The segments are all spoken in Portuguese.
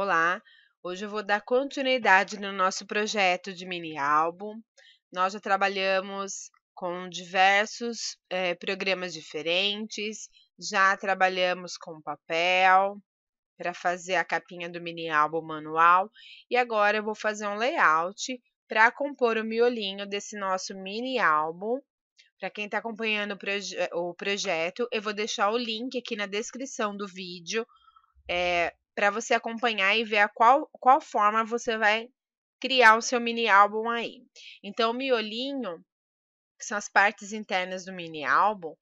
Olá, hoje eu vou dar continuidade no nosso projeto de mini álbum. Nós já trabalhamos com diversos é, programas diferentes, já trabalhamos com papel para fazer a capinha do mini álbum manual e agora eu vou fazer um layout para compor o miolinho desse nosso mini álbum para quem está acompanhando o, proje o, projeto, eu vou deixar o link aqui na descrição do vídeo é, para você acompanhar e ver a qual, qual forma você vai criar o seu mini álbum aí. Então, o miolinho, que são as partes internas do mini álbum,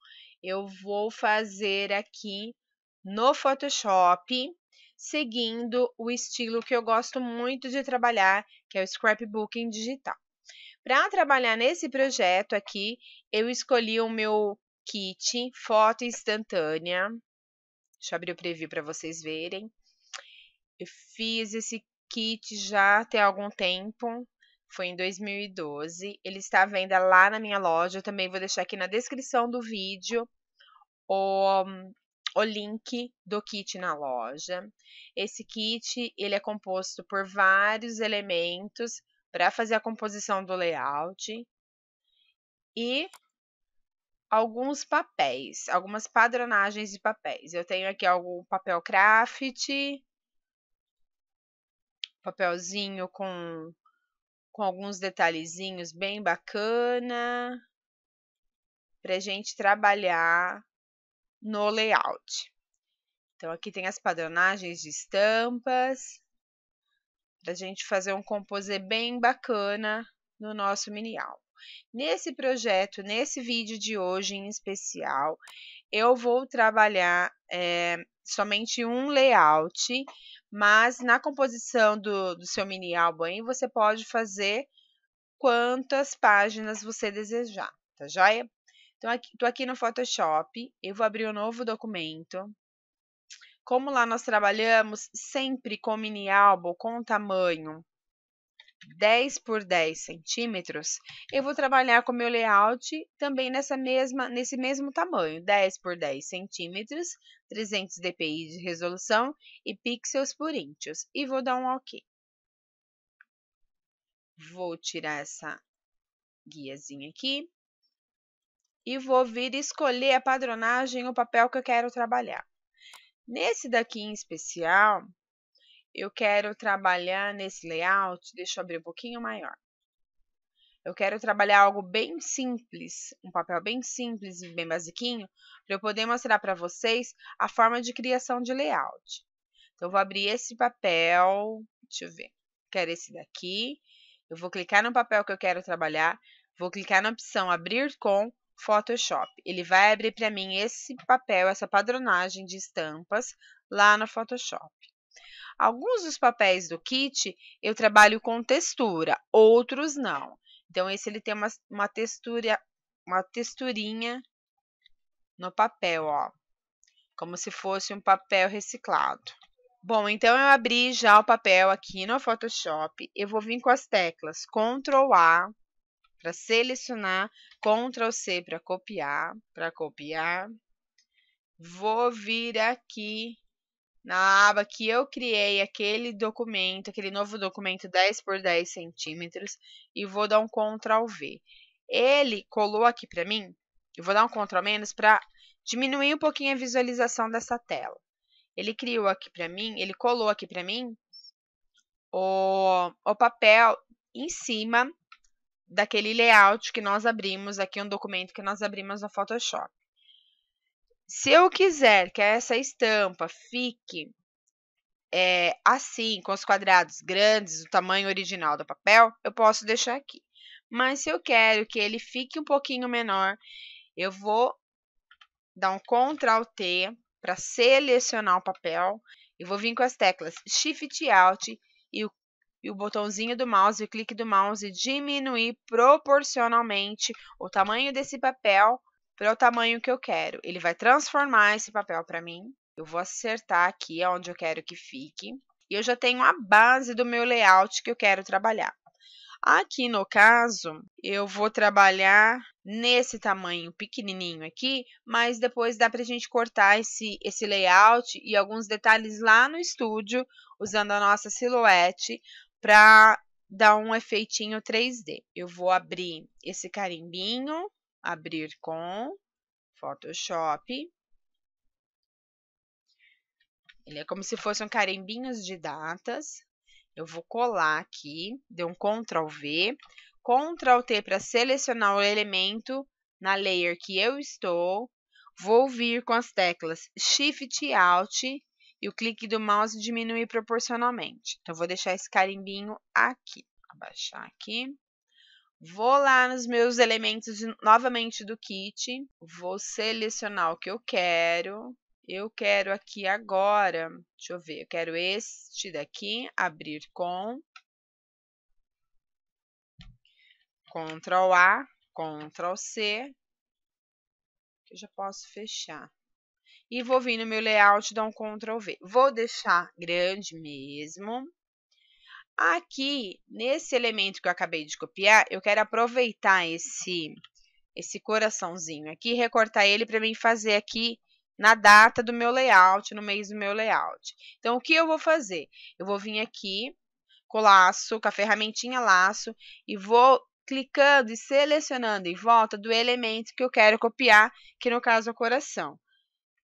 eu vou fazer aqui no Photoshop, seguindo o estilo que eu gosto muito de trabalhar, que é o scrapbooking digital. Para trabalhar nesse projeto aqui, eu escolhi o meu kit foto instantânea. Deixa eu abrir o preview para vocês verem. Eu fiz esse kit já tem algum tempo. Foi em 2012. Ele está à venda lá na minha loja. Eu também vou deixar aqui na descrição do vídeo o, o link do kit na loja. Esse kit ele é composto por vários elementos para fazer a composição do layout e alguns papéis, algumas padronagens de papéis. Eu tenho aqui algum papel craft, papelzinho com, com alguns detalhezinhos bem bacana para gente trabalhar no layout. Então, aqui tem as padronagens de estampas, para gente fazer um composê bem bacana no nosso mini álbum. Nesse projeto, nesse vídeo de hoje em especial, eu vou trabalhar é, somente um layout, mas na composição do, do seu mini álbum aí, você pode fazer quantas páginas você desejar, tá joia? Então, aqui, tô aqui no Photoshop, eu vou abrir um novo documento. Como lá nós trabalhamos sempre com mini álbum, com tamanho, 10 por 10 centímetros, eu vou trabalhar com o meu layout também nessa mesma, nesse mesmo tamanho, 10 por 10 centímetros, 300 dpi de resolução e pixels por inches, e vou dar um OK. Vou tirar essa guiazinha aqui e vou vir escolher a padronagem, o papel que eu quero trabalhar. Nesse daqui em especial, eu quero trabalhar nesse layout, deixa eu abrir um pouquinho maior. Eu quero trabalhar algo bem simples, um papel bem simples e bem basiquinho, para eu poder mostrar para vocês a forma de criação de layout. Então, eu vou abrir esse papel, deixa eu ver, quero esse daqui. Eu vou clicar no papel que eu quero trabalhar, vou clicar na opção abrir com Photoshop. Ele vai abrir para mim esse papel, essa padronagem de estampas lá no Photoshop. Alguns dos papéis do kit eu trabalho com textura, outros não. Então, esse ele tem uma, uma textura, uma texturinha no papel, ó. Como se fosse um papel reciclado. Bom, então eu abri já o papel aqui no Photoshop. Eu vou vir com as teclas Ctrl A para selecionar, Ctrl C para copiar, para copiar. Vou vir aqui na aba que eu criei aquele documento, aquele novo documento 10 por 10 centímetros, e vou dar um Ctrl V. Ele colou aqui para mim, eu vou dar um Ctrl menos para diminuir um pouquinho a visualização dessa tela. Ele criou aqui para mim, ele colou aqui para mim o, o papel em cima daquele layout que nós abrimos, aqui um documento que nós abrimos no Photoshop. Se eu quiser que essa estampa fique é, assim, com os quadrados grandes, o tamanho original do papel, eu posso deixar aqui. Mas se eu quero que ele fique um pouquinho menor, eu vou dar um Ctrl T para selecionar o papel e vou vir com as teclas Shift Alt e o, e o botãozinho do mouse, o clique do mouse, diminuir proporcionalmente o tamanho desse papel para o tamanho que eu quero. Ele vai transformar esse papel para mim. Eu vou acertar aqui onde eu quero que fique. E eu já tenho a base do meu layout que eu quero trabalhar. Aqui no caso, eu vou trabalhar nesse tamanho pequenininho aqui, mas depois dá para a gente cortar esse, esse layout e alguns detalhes lá no estúdio, usando a nossa silhuete, para dar um efeitinho 3D. Eu vou abrir esse carimbinho abrir com Photoshop. Ele é como se fossem um carimbinhos de datas. Eu vou colar aqui, deu um Ctrl V, Ctrl T para selecionar o elemento na layer que eu estou. Vou vir com as teclas Shift e Alt e o clique do mouse diminuir proporcionalmente. Então, vou deixar esse carimbinho aqui. Abaixar aqui. Vou lá nos meus elementos novamente do kit. Vou selecionar o que eu quero. Eu quero aqui agora. Deixa eu ver. Eu quero este daqui. Abrir com. Ctrl A, Ctrl C. Eu já posso fechar. E vou vir no meu layout e dar um Ctrl V. Vou deixar grande mesmo. Aqui, nesse elemento que eu acabei de copiar, eu quero aproveitar esse, esse coraçãozinho aqui, recortar ele para mim fazer aqui na data do meu layout, no mês do meu layout. Então, o que eu vou fazer? Eu vou vir aqui com o laço, com a ferramentinha laço, e vou clicando e selecionando em volta do elemento que eu quero copiar, que no caso é o coração.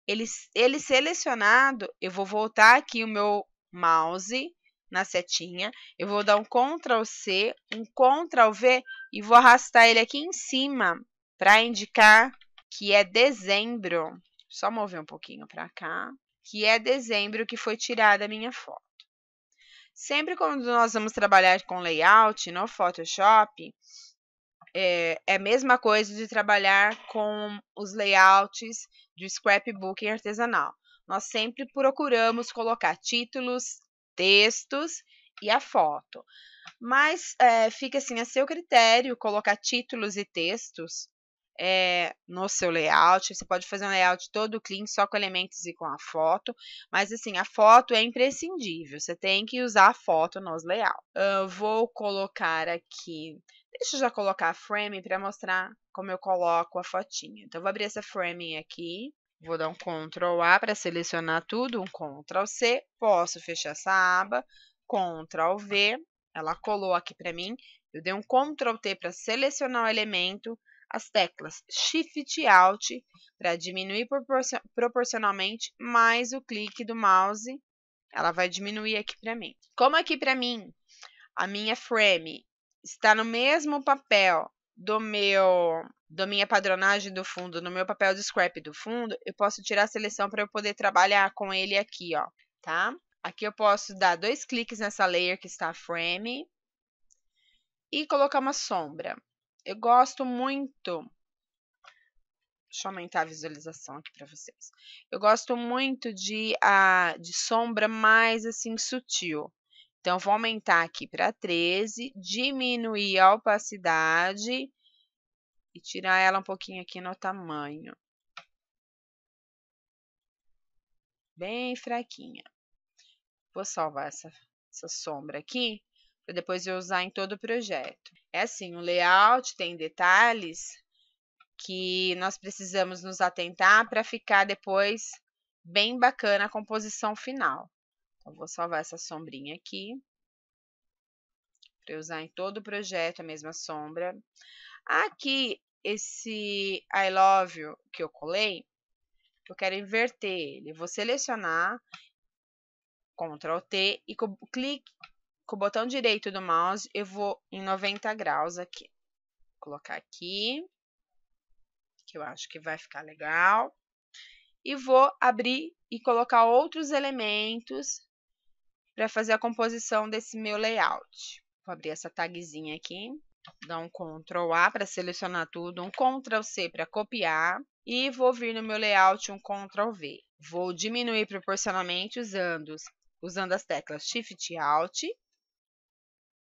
Ele, ele selecionado, eu vou voltar aqui o meu mouse na setinha, eu vou dar um Ctrl C, um Ctrl V e vou arrastar ele aqui em cima para indicar que é dezembro. Só mover um pouquinho para cá, que é dezembro que foi tirada a minha foto. Sempre quando nós vamos trabalhar com layout no Photoshop, é, é a mesma coisa de trabalhar com os layouts de scrapbooking artesanal. Nós sempre procuramos colocar títulos, textos e a foto. Mas é, fica assim a seu critério colocar títulos e textos é, no seu layout. Você pode fazer um layout todo clean, só com elementos e com a foto. Mas assim, a foto é imprescindível. Você tem que usar a foto nos layouts. Eu vou colocar aqui. Deixa eu já colocar a frame para mostrar como eu coloco a fotinha. Então, vou abrir essa frame aqui. Vou dar um Ctrl A para selecionar tudo, um Ctrl C, posso fechar essa aba, Ctrl V, ela colou aqui para mim. Eu dei um Ctrl T para selecionar o elemento, as teclas Shift Alt para diminuir proporcionalmente, mais o clique do mouse, ela vai diminuir aqui para mim. Como aqui para mim, a minha frame está no mesmo papel do meu da minha padronagem do fundo, no meu papel de scrap do fundo, eu posso tirar a seleção para eu poder trabalhar com ele aqui, ó, tá? Aqui eu posso dar dois cliques nessa layer que está frame e colocar uma sombra. Eu gosto muito Deixa eu aumentar a visualização aqui para vocês. Eu gosto muito de, a, ah, de sombra mais assim sutil. Então, vou aumentar aqui para 13, diminuir a opacidade e tirar ela um pouquinho aqui no tamanho. Bem fraquinha. Vou salvar essa, essa sombra aqui, para depois eu usar em todo o projeto. É assim, o layout tem detalhes que nós precisamos nos atentar para ficar depois bem bacana a composição final. Então, vou salvar essa sombrinha aqui. Para usar em todo o projeto a mesma sombra. Aqui, esse I love you que eu colei, eu quero inverter ele. Vou selecionar, Ctrl T, e com o clique com o botão direito do mouse, eu vou em 90 graus aqui. Vou colocar aqui, que eu acho que vai ficar legal. E vou abrir e colocar outros elementos para fazer a composição desse meu layout. Vou abrir essa tagzinha aqui, dar um Ctrl A para selecionar tudo, um Ctrl C para copiar e vou vir no meu layout um Ctrl V. Vou diminuir proporcionalmente usando, usando as teclas Shift e Alt.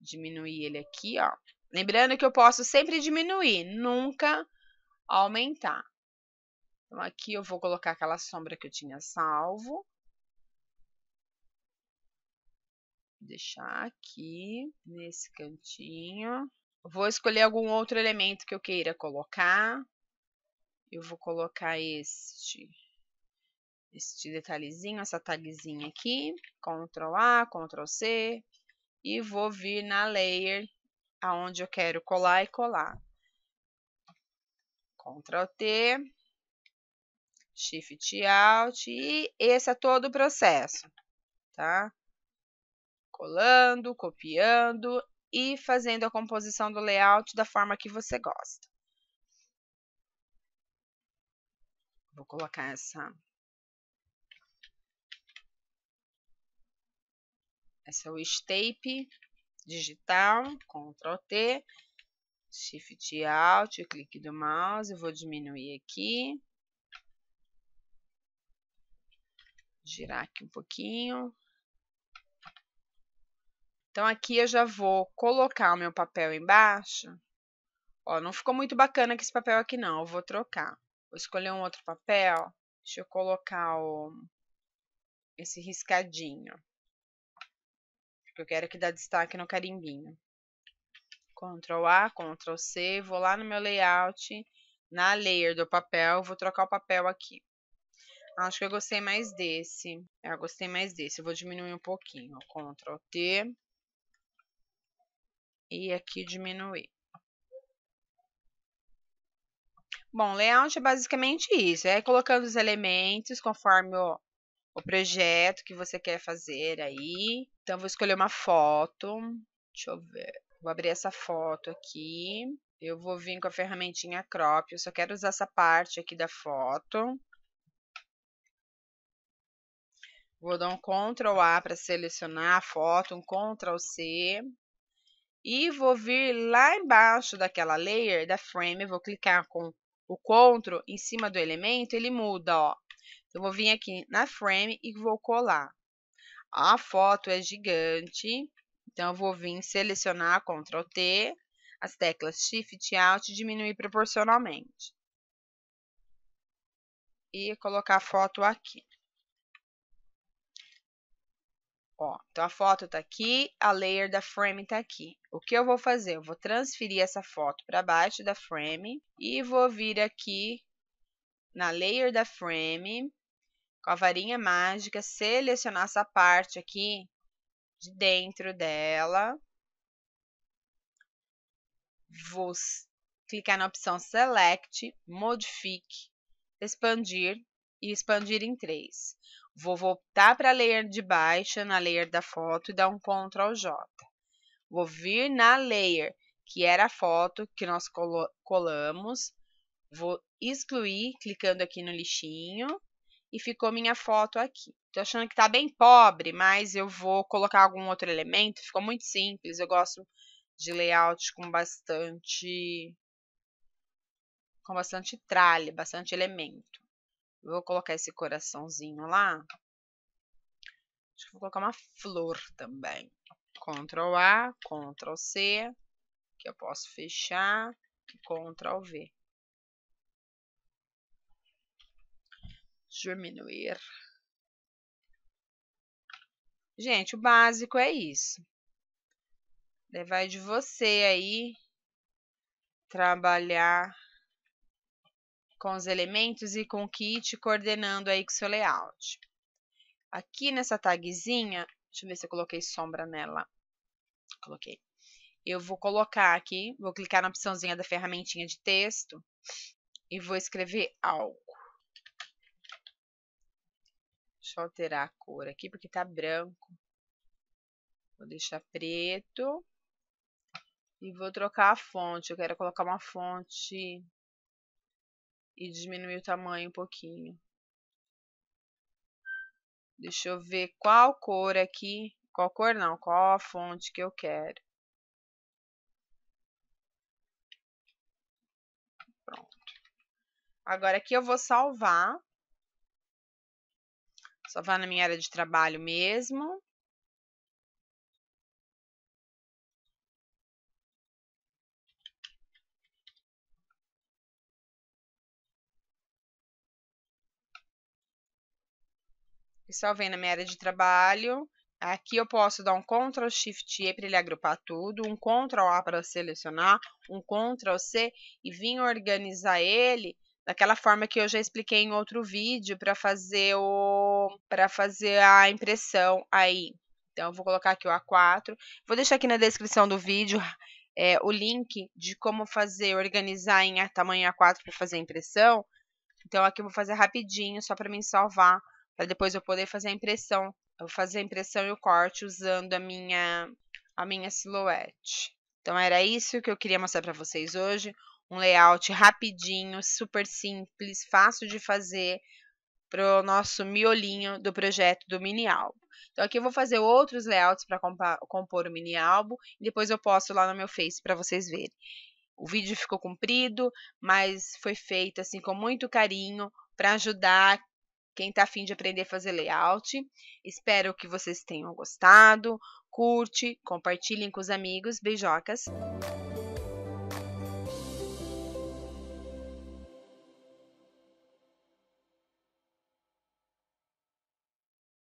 Diminuir ele aqui, ó. Lembrando que eu posso sempre diminuir, nunca aumentar. Então, aqui eu vou colocar aquela sombra que eu tinha salvo. deixar aqui nesse cantinho. Vou escolher algum outro elemento que eu queira colocar. Eu vou colocar este, este detalhezinho, essa tagzinha aqui. Ctrl A, Ctrl C. E vou vir na layer aonde eu quero colar e colar. Ctrl T, Shift Alt e esse é todo o processo, tá? colando, copiando e fazendo a composição do layout da forma que você gosta. Vou colocar essa essa wish tape digital, Ctrl T, Shift Alt, clique do mouse, eu vou diminuir aqui, girar aqui um pouquinho, então, aqui eu já vou colocar o meu papel embaixo. Ó, não ficou muito bacana com esse papel aqui, não. Eu vou trocar. Vou escolher um outro papel. Deixa eu colocar o... esse riscadinho. Porque eu quero que dá destaque no carimbinho. Ctrl A, Ctrl C. Vou lá no meu layout, na layer do papel. Vou trocar o papel aqui. Acho que eu gostei mais desse. É, eu gostei mais desse. Eu vou diminuir um pouquinho. Ctrl T e aqui diminuir. Bom, layout é basicamente isso, é colocando os elementos conforme o, o projeto que você quer fazer aí. Então, vou escolher uma foto, deixa eu ver, vou abrir essa foto aqui. Eu vou vir com a ferramentinha crop, eu só quero usar essa parte aqui da foto. Vou dar um Ctrl A para selecionar a foto, um Ctrl C e vou vir lá embaixo daquela layer da frame, vou clicar com o CTRL em cima do elemento, ele muda, ó. Eu vou vir aqui na frame e vou colar. A foto é gigante, então eu vou vir selecionar Ctrl T, as teclas Shift e Alt diminuir proporcionalmente. E colocar a foto aqui. Ó, então a foto está aqui, a layer da frame está aqui. O que eu vou fazer? Eu vou transferir essa foto para baixo da frame e vou vir aqui na layer da frame com a varinha mágica, selecionar essa parte aqui de dentro dela. Vou clicar na opção Select, Modifique, Expandir e Expandir em 3. Vou voltar para a layer de baixo, na layer da foto, e dar um Ctrl J. Vou vir na layer, que era a foto que nós colamos. Vou excluir, clicando aqui no lixinho. E ficou minha foto aqui. Tô achando que tá bem pobre, mas eu vou colocar algum outro elemento. Ficou muito simples, eu gosto de layout com bastante... Com bastante tralha, bastante elemento. Vou colocar esse coraçãozinho lá. Acho que vou colocar uma flor também. Ctrl A, Ctrl C, que eu posso fechar, Ctrl V. Diminuir. Gente, o básico é isso. Vai de você aí trabalhar com os elementos e com o kit, coordenando aí com o seu layout. Aqui nessa tagzinha, deixa eu ver se eu coloquei sombra nela. Coloquei. Eu vou colocar aqui, vou clicar na opçãozinha da ferramentinha de texto e vou escrever algo. Deixa eu alterar a cor aqui, porque tá branco. Vou deixar preto. E vou trocar a fonte. Eu quero colocar uma fonte e diminuir o tamanho um pouquinho. Deixa eu ver qual cor aqui, qual cor não, qual a fonte que eu quero. Pronto. Agora aqui eu vou salvar. Salvar na minha área de trabalho mesmo. e só vem na minha área de trabalho. Aqui eu posso dar um Ctrl Shift E para ele agrupar tudo, um Ctrl A para selecionar, um Ctrl C e vim organizar ele daquela forma que eu já expliquei em outro vídeo para fazer o para fazer a impressão aí. Então eu vou colocar aqui o A4. Vou deixar aqui na descrição do vídeo é, o link de como fazer organizar em tamanho A4 para fazer a impressão. Então aqui eu vou fazer rapidinho só para mim salvar para depois eu poder fazer a impressão. Eu fazer a impressão e o corte usando a minha a minha silhuete. Então era isso que eu queria mostrar para vocês hoje, um layout rapidinho, super simples, fácil de fazer para o nosso miolinho do projeto do mini álbum. Então aqui eu vou fazer outros layouts para compor o mini álbum e depois eu posto lá no meu Face para vocês verem. O vídeo ficou comprido, mas foi feito assim com muito carinho para ajudar quem está afim de aprender a fazer layout. Espero que vocês tenham gostado. Curte, compartilhem com os amigos. Beijocas!